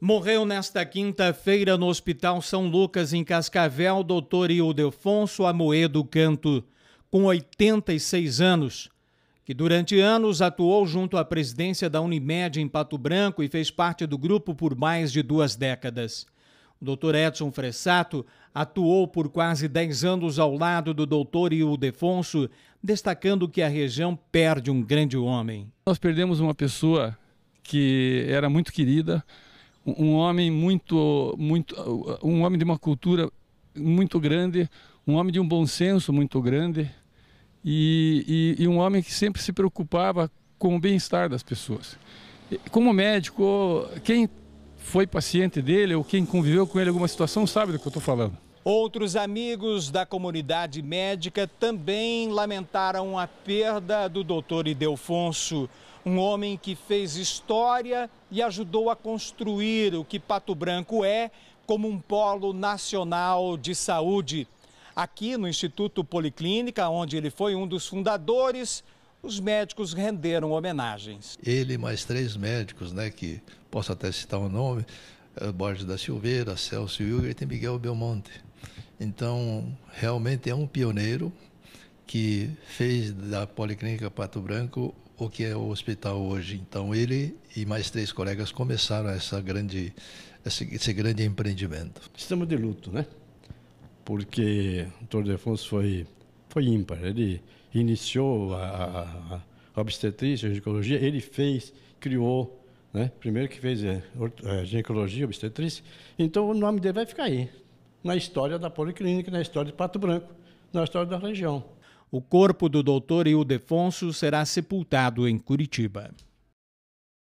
Morreu nesta quinta-feira no Hospital São Lucas, em Cascavel, doutor Ildefonso Amoedo Canto, com 86 anos, que durante anos atuou junto à presidência da Unimed em Pato Branco e fez parte do grupo por mais de duas décadas. O doutor Edson Fressato atuou por quase 10 anos ao lado do doutor Ildefonso, destacando que a região perde um grande homem. Nós perdemos uma pessoa que era muito querida, um homem muito, muito, uh, um homem de uma cultura muito grande, um homem de um bom senso muito grande e, e, e um homem que sempre se preocupava com o bem-estar das pessoas. Como médico, quem foi paciente dele ou quem conviveu com ele em alguma situação sabe do que eu estou falando. Outros amigos da comunidade médica também lamentaram a perda do doutor Idelfonso, um homem que fez história e ajudou a construir o que Pato Branco é como um polo nacional de saúde. Aqui no Instituto Policlínica, onde ele foi um dos fundadores, os médicos renderam homenagens. Ele mais três médicos, né, que posso até citar o nome, eh, Borges da Silveira, Celso Hilger e Miguel Belmonte. Então, realmente é um pioneiro que fez da Policlínica Pato Branco o que é o hospital hoje. Então, ele e mais três colegas começaram essa grande, esse, esse grande empreendimento. Estamos de luto, né? Porque o Dr. Defonso foi, foi ímpar. Ele iniciou a, a obstetrícia, a ginecologia, ele fez, criou, né? primeiro que fez é, é ginecologia, obstetrícia. Então, o nome dele vai ficar aí na história da Policlínica, na história de Pato Branco, na história da região. O corpo do doutor Ildefonso será sepultado em Curitiba.